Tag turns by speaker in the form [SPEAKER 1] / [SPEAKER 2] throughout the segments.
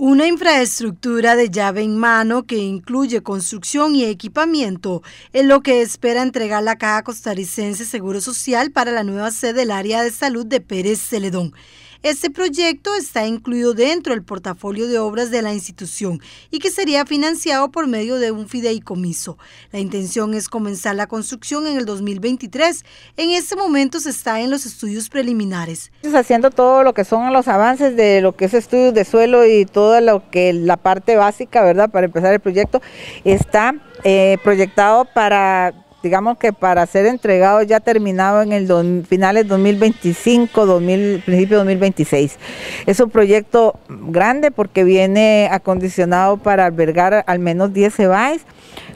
[SPEAKER 1] Una infraestructura de llave en mano que incluye construcción y equipamiento es lo que espera entregar la Caja Costarricense Seguro Social para la nueva sede del área de salud de Pérez Celedón. Este proyecto está incluido dentro del portafolio de obras de la institución y que sería financiado por medio de un fideicomiso. La intención es comenzar la construcción en el 2023. En este momento se está en los estudios preliminares.
[SPEAKER 2] Haciendo todo lo que son los avances de lo que es estudios de suelo y toda lo que la parte básica, ¿verdad? Para empezar el proyecto está eh, proyectado para digamos que para ser entregado ya terminado en el final finales 2025, 2000, principio 2026. Es un proyecto grande porque viene acondicionado para albergar al menos 10 CEBAES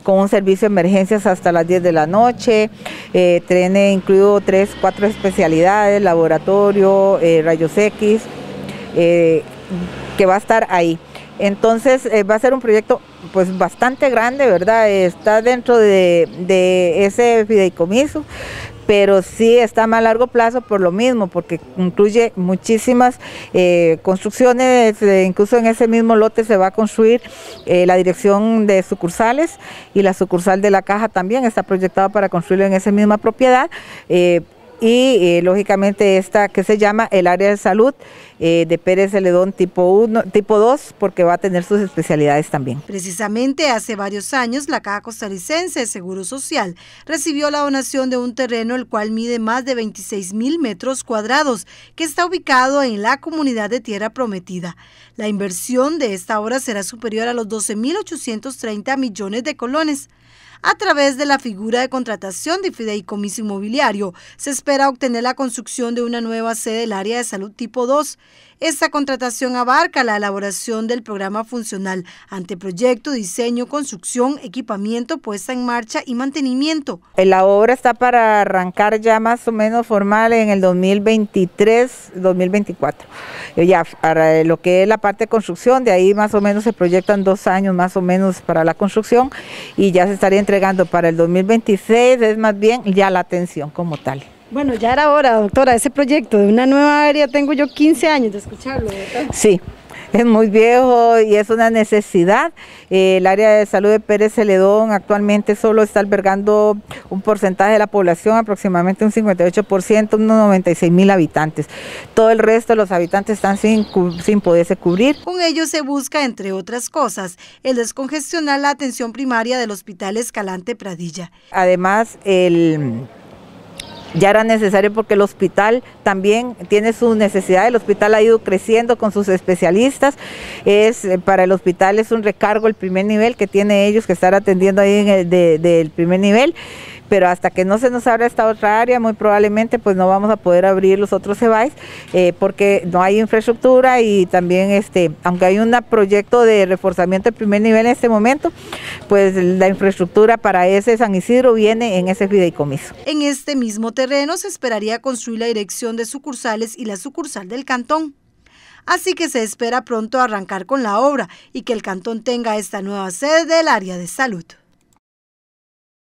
[SPEAKER 2] con un servicio de emergencias hasta las 10 de la noche, eh, incluido 3, 4 especialidades, laboratorio, eh, rayos X, eh, que va a estar ahí. Entonces eh, va a ser un proyecto pues bastante grande, ¿verdad? Está dentro de, ese fideicomiso pero sí está más a largo plazo por lo mismo, porque incluye muchísimas eh, construcciones, eh, incluso en ese mismo lote se va a construir la dirección de sucursales y la sucursal de la caja también está proyectada para construirlo en esa misma propiedad y eh, lógicamente esta que se llama el área de salud eh, de Pérez Celedón tipo 1, tipo 2, porque va a tener sus especialidades también.
[SPEAKER 1] Precisamente hace varios años la Caja Costarricense de Seguro Social recibió la donación de un terreno el cual mide más de 26 mil metros cuadrados, que está ubicado en la comunidad de Tierra Prometida. La inversión de esta obra será superior a los mil 12.830 millones de colones a través de la figura de contratación de fideicomiso inmobiliario. Se espera obtener la construcción de una nueva sede del área de salud tipo 2 esta contratación abarca la elaboración del programa funcional, anteproyecto, diseño, construcción, equipamiento, puesta en marcha y mantenimiento.
[SPEAKER 2] Eh, la obra está para arrancar ya más o menos formal en el 2023-2024. Eh, ya para eh, lo que es la parte de construcción, de ahí más o menos se proyectan dos años más o menos para la construcción y ya se estaría entregando para el 2026, es más bien ya la atención como tal.
[SPEAKER 1] Bueno, ya era hora, doctora, ese proyecto de una nueva área, tengo yo 15 años de escucharlo. ¿verdad?
[SPEAKER 2] Sí, es muy viejo y es una necesidad. Eh, el área de salud de Pérez Celedón actualmente solo está albergando un porcentaje de la población, aproximadamente un 58%, unos 96 mil habitantes. Todo el resto de los habitantes están sin, sin poderse cubrir.
[SPEAKER 1] Con ello se busca, entre otras cosas, el descongestionar la atención primaria del Hospital Escalante Pradilla.
[SPEAKER 2] Además, el ya era necesario porque el hospital también tiene su necesidad, el hospital ha ido creciendo con sus especialistas, es, eh, para el hospital es un recargo el primer nivel que tiene ellos que estar atendiendo ahí del primer nivel, pero hasta que no se nos abra esta otra área, muy probablemente pues no vamos a poder abrir los otros CEBAIS eh, porque no hay infraestructura y también este, aunque hay un proyecto de reforzamiento del primer nivel en este momento, pues la infraestructura para ese San Isidro viene en ese fideicomiso.
[SPEAKER 1] En este mismo terreno se esperaría construir la dirección de sucursales y la sucursal del cantón. Así que se espera pronto arrancar con la obra y que el cantón tenga esta nueva sede del área de salud.